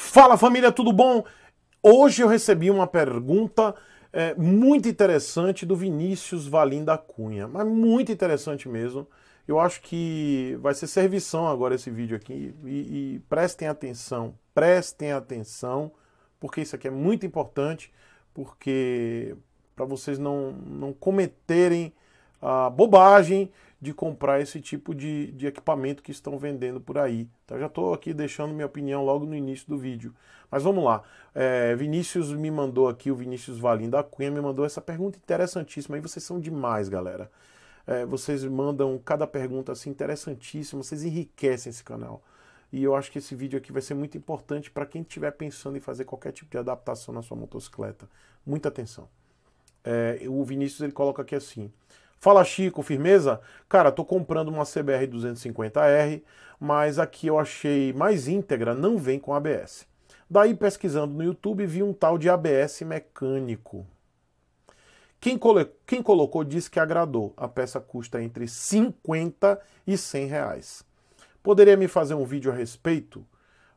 Fala família, tudo bom? Hoje eu recebi uma pergunta é, muito interessante do Vinícius Valim da Cunha, mas muito interessante mesmo. Eu acho que vai ser servição agora esse vídeo aqui e, e prestem atenção, prestem atenção, porque isso aqui é muito importante, porque para vocês não, não cometerem a bobagem de comprar esse tipo de, de equipamento que estão vendendo por aí. Então, já estou aqui deixando minha opinião logo no início do vídeo. Mas vamos lá. É, Vinícius me mandou aqui, o Vinícius Valim da Cunha me mandou essa pergunta interessantíssima. Aí vocês são demais, galera. É, vocês mandam cada pergunta assim interessantíssima, vocês enriquecem esse canal. E eu acho que esse vídeo aqui vai ser muito importante para quem estiver pensando em fazer qualquer tipo de adaptação na sua motocicleta. Muita atenção. É, o Vinícius ele coloca aqui assim: Fala Chico, firmeza? Cara, tô comprando uma CBR 250R, mas aqui eu achei mais íntegra, não vem com ABS. Daí pesquisando no YouTube vi um tal de ABS mecânico. Quem, cole... Quem colocou disse que agradou. A peça custa entre 50 e 100 reais. Poderia me fazer um vídeo a respeito?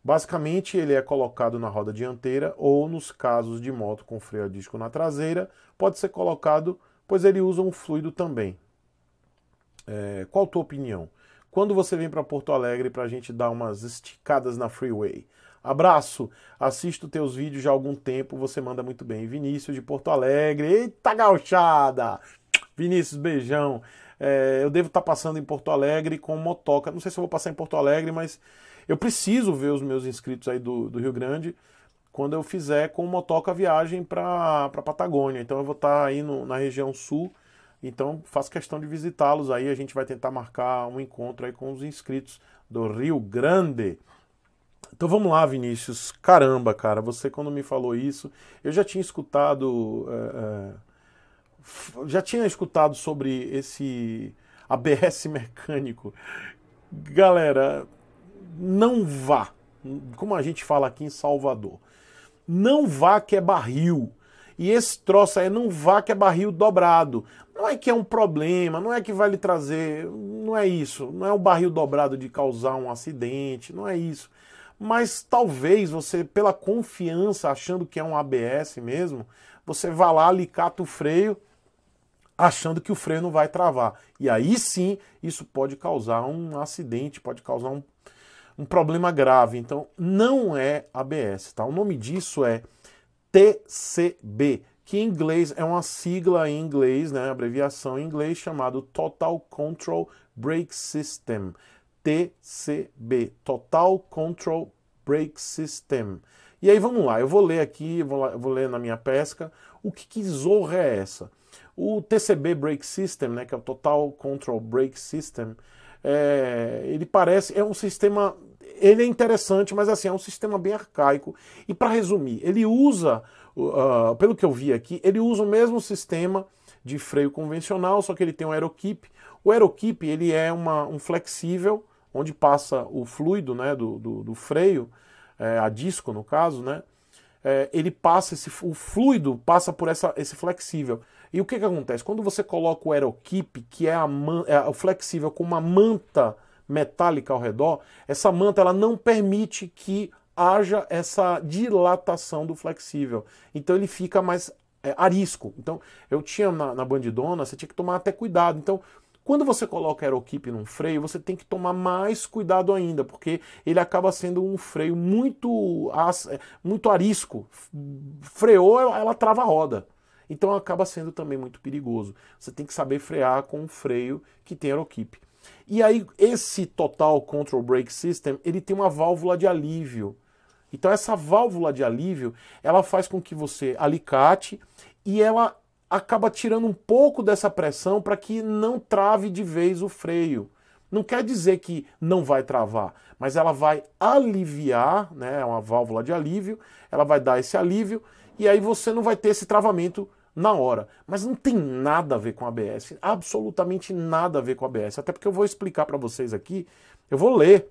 Basicamente, ele é colocado na roda dianteira ou, nos casos de moto com freio a disco na traseira, pode ser colocado pois ele usa um fluido também. É, qual a tua opinião? Quando você vem para Porto Alegre para a gente dar umas esticadas na freeway? Abraço, assisto teus vídeos já há algum tempo, você manda muito bem. Vinícius de Porto Alegre, eita gauchada! Vinícius, beijão. É, eu devo estar tá passando em Porto Alegre com motoca. Não sei se eu vou passar em Porto Alegre, mas eu preciso ver os meus inscritos aí do, do Rio Grande quando eu fizer com motoca a viagem para a Patagônia. Então eu vou estar tá aí no, na região sul, então faço questão de visitá-los aí. A gente vai tentar marcar um encontro aí com os inscritos do Rio Grande. Então vamos lá, Vinícius. Caramba, cara, você quando me falou isso, eu já tinha escutado. É, é, já tinha escutado sobre esse ABS mecânico. Galera, não vá. Como a gente fala aqui em Salvador não vá que é barril. E esse troço aí não vá que é barril dobrado. Não é que é um problema, não é que vai lhe trazer. Não é isso. Não é um barril dobrado de causar um acidente, não é isso. Mas talvez você, pela confiança, achando que é um ABS mesmo, você vá lá, alicata o freio, achando que o freio não vai travar. E aí sim, isso pode causar um acidente, pode causar um, um problema grave. Então, não é ABS, tá? O nome disso é TCB, que em inglês é uma sigla em inglês, né, abreviação em inglês chamado Total Control Brake System, TCB, Total Control Brake System. E aí vamos lá, eu vou ler aqui, vou, lá, vou ler na minha pesca, o que, que zorra é essa? O TCB Brake System, né, que é o Total Control Brake System, é, ele parece. É um sistema. Ele é interessante, mas assim, é um sistema bem arcaico. E para resumir, ele usa, uh, pelo que eu vi aqui, ele usa o mesmo sistema de freio convencional, só que ele tem um aerokip. O aerokip ele é uma, um flexível, onde passa o fluido né, do, do, do freio, é, a disco no caso, né? é, ele passa, esse, o fluido passa por essa, esse flexível. E o que, que acontece? Quando você coloca o aerokip, que é, a man, é o flexível com uma manta metálica ao redor, essa manta ela não permite que haja essa dilatação do flexível. Então ele fica mais é, arisco. Então eu tinha na, na bandidona, você tinha que tomar até cuidado. Então quando você coloca aeroquipe num freio, você tem que tomar mais cuidado ainda, porque ele acaba sendo um freio muito, é, muito arisco. Freou, ela trava a roda. Então acaba sendo também muito perigoso. Você tem que saber frear com um freio que tem aeroquipe. E aí esse Total Control Brake System, ele tem uma válvula de alívio. Então essa válvula de alívio, ela faz com que você alicate e ela acaba tirando um pouco dessa pressão para que não trave de vez o freio. Não quer dizer que não vai travar, mas ela vai aliviar, né? É uma válvula de alívio, ela vai dar esse alívio e aí você não vai ter esse travamento na hora. Mas não tem nada a ver com ABS, absolutamente nada a ver com ABS. Até porque eu vou explicar para vocês aqui, eu vou ler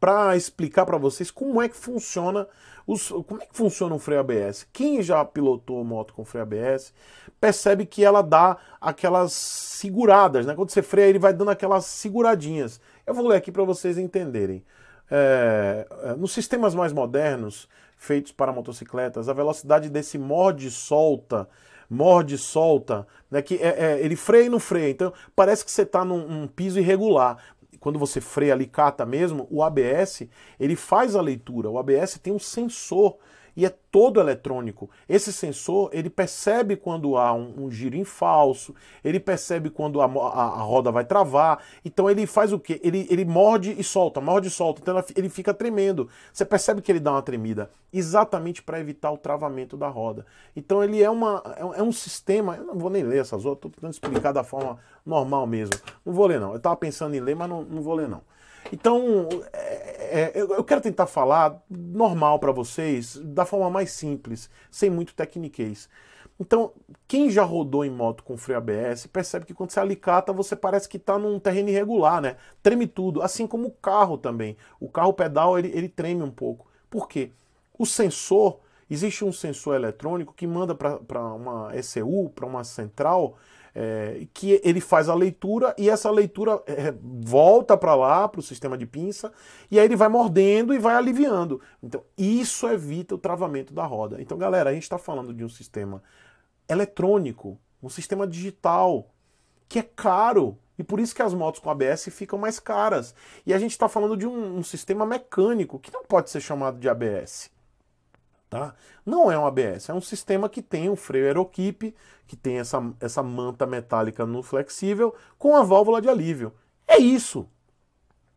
para explicar para vocês como é que funciona os, como é que funciona um freio ABS. Quem já pilotou moto com freio ABS percebe que ela dá aquelas seguradas, né? Quando você freia, ele vai dando aquelas seguradinhas. Eu vou ler aqui para vocês entenderem. É, é, nos sistemas mais modernos feitos para motocicletas, a velocidade desse morde solta morde, solta, né? Que é, é, ele freia e não freia. Então parece que você está num, num piso irregular, quando você freia ali, cata mesmo, o ABS, ele faz a leitura. O ABS tem um sensor e é todo eletrônico. Esse sensor ele percebe quando há um, um giro em falso, ele percebe quando a, a, a, roda vai travar. Então ele faz o que Ele, ele morde e solta, morde e solta. Então ele fica tremendo. Você percebe que ele dá uma tremida, exatamente para evitar o travamento da roda. Então ele é, uma, é, um é sistema. Eu não vou nem ler essas outras, estou tentando explicar da forma normal mesmo. Não vou ler, não. Eu estava pensando em ler, mas não, não vou ler, não. Então, é, é eu, quero tentar falar normal para vocês, da forma mais simples, sem muito tecniquez. Então, quem já rodou em moto com freio ABS percebe que quando você alicata, você parece que está num terreno irregular, né? Treme tudo, assim como o carro também. O carro pedal ele, ele treme um pouco. Por quê? O sensor, existe um sensor eletrônico que manda para uma ECU, para uma central, é, que ele faz a leitura e essa leitura é, volta para lá, para o sistema de pinça, e aí ele vai mordendo e vai aliviando. Então, isso evita o travamento da roda. Então, galera, a gente está falando de um sistema eletrônico, um sistema digital, que é caro. E por isso que as motos com ABS ficam mais caras. E a gente está falando de um, um sistema mecânico, que não pode ser chamado de ABS. Tá? Não é um ABS, é um sistema que tem o um freio aeroquipe, que tem essa, essa manta metálica no flexível, com a válvula de alívio. É isso,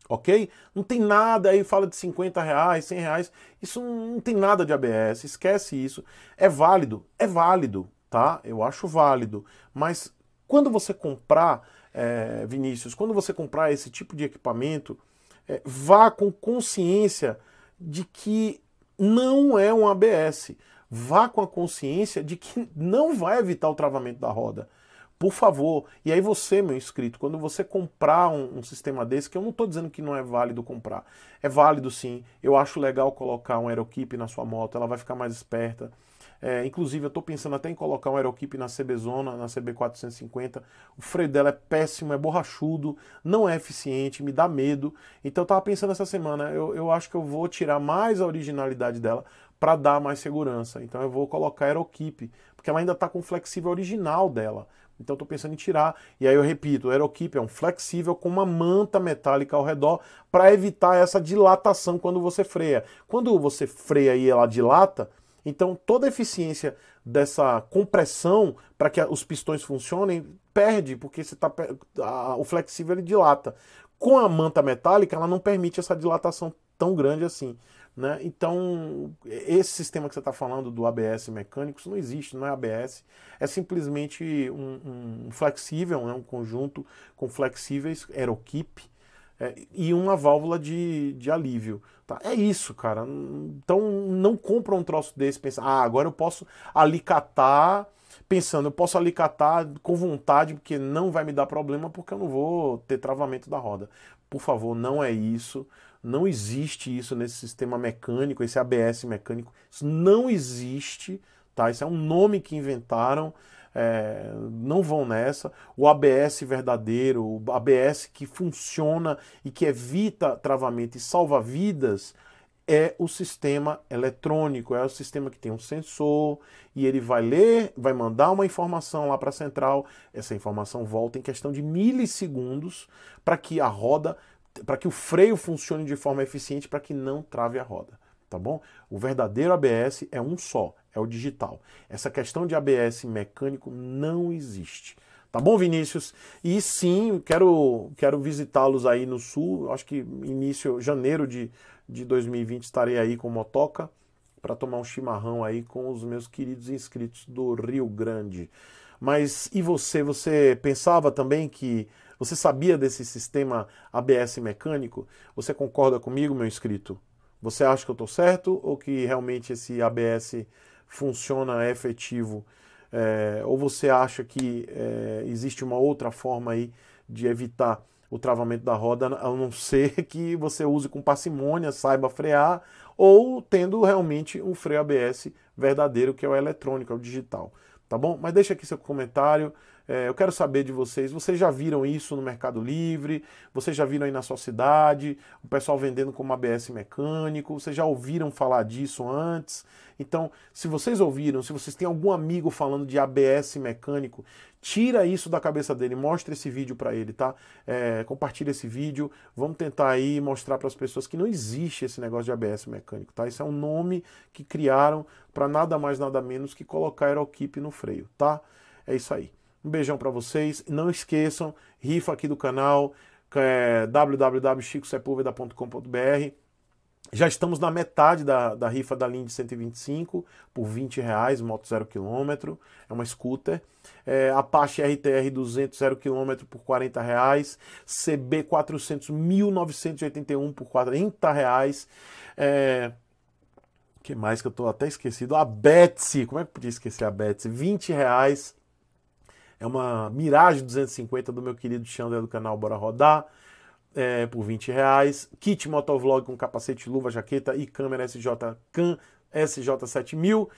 ok? Não tem nada aí, fala de 50 reais, 100 reais, isso não tem nada de ABS, esquece isso. É válido? É válido, tá? Eu acho válido, mas quando você comprar, é, Vinícius, quando você comprar esse tipo de equipamento, é, vá com consciência de que não é um ABS. Vá com a consciência de que não vai evitar o travamento da roda. Por favor. E aí você, meu inscrito, quando você comprar um, um sistema desse, que eu não estou dizendo que não é válido comprar. É válido sim. Eu acho legal colocar um aerokip na sua moto, ela vai ficar mais esperta é, inclusive, eu estou pensando até em colocar um aeroquipe na CB Zona, na CB450. O freio dela é péssimo, é borrachudo, não é eficiente, me dá medo. Então, eu estava pensando essa semana, eu, eu acho que eu vou tirar mais a originalidade dela para dar mais segurança. Então, eu vou colocar aeroquipe, porque ela ainda está com o flexível original dela. Então estou pensando em tirar. E aí eu repito, o Aerokeep é um flexível com uma manta metálica ao redor para evitar essa dilatação quando você freia. Quando você freia e ela dilata, então, toda a eficiência dessa compressão para que os pistões funcionem perde, porque você tá, a, o flexível ele dilata. Com a manta metálica, ela não permite essa dilatação tão grande assim. Né? Então, esse sistema que você está falando do ABS mecânico, isso não existe, não é ABS, é simplesmente um, um flexível, né? um conjunto com flexíveis, Aerokeep, é, e uma válvula de, de alívio. Tá? É isso, cara. Então não compra um troço desse pensando, ah, agora eu posso alicatar, pensando, eu posso alicatar com vontade, porque não vai me dar problema, porque eu não vou ter travamento da roda. Por favor, não é isso. Não existe isso nesse sistema mecânico, esse ABS mecânico. Isso não existe, tá? Isso é um nome que inventaram é, não vão nessa. O ABS verdadeiro, o ABS que funciona e que evita travamento e salva vidas, é o sistema eletrônico, é o sistema que tem um sensor e ele vai ler, vai mandar uma informação lá para a central, essa informação volta em questão de milissegundos para que a roda, para que o freio funcione de forma eficiente, para que não trave a roda, tá bom? O verdadeiro ABS é um só, é o digital. Essa questão de ABS mecânico não existe. Tá bom, Vinícius? E sim, quero, quero visitá-los aí no sul. Acho que início, de janeiro de, de 2020, estarei aí com motoca para tomar um chimarrão aí com os meus queridos inscritos do Rio Grande. Mas e você? Você pensava também que. Você sabia desse sistema ABS mecânico? Você concorda comigo, meu inscrito? Você acha que eu estou certo ou que realmente esse ABS funciona é efetivo, é, ou você acha que é, existe uma outra forma aí de evitar o travamento da roda, a não ser que você use com parcimônia, saiba frear, ou tendo realmente um freio ABS verdadeiro, que é o eletrônico, é o digital. Tá bom? Mas deixa aqui seu comentário. É, eu quero saber de vocês, vocês já viram isso no Mercado Livre? Vocês já viram aí na sua cidade? O pessoal vendendo como ABS mecânico? Vocês já ouviram falar disso antes? Então, se vocês ouviram, se vocês têm algum amigo falando de ABS mecânico, tira isso da cabeça dele, mostra esse vídeo para ele, tá? É, compartilha esse vídeo, vamos tentar aí mostrar para as pessoas que não existe esse negócio de ABS mecânico, tá? Isso é um nome que criaram para nada mais nada menos que colocar aeroquipe no freio, tá? É isso aí. Um beijão para vocês. Não esqueçam, rifa aqui do canal, é, www.chicosepulveda.com.br. Já estamos na metade da, da rifa da linha de 125 por 20 reais, moto 0 quilômetro. é uma scooter. É, Apache RTR 200 0 quilômetro por 40 reais, CB 400 1981 por 40 reais. É, que mais que eu tô até esquecido? A Betsy, como é que eu podia esquecer a Betsy? 20 reais. É uma Mirage 250 do meu querido Xander do canal Bora Rodar. É, por 20 reais. Kit motovlog com capacete, luva, jaqueta e câmera SJ Can SJ7000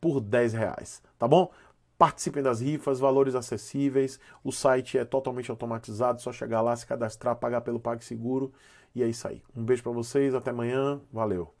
por 10 reais, tá bom? Participem das rifas, valores acessíveis. O site é totalmente automatizado, só chegar lá, se cadastrar, pagar pelo PagSeguro e é isso aí. Um beijo para vocês, até amanhã, valeu.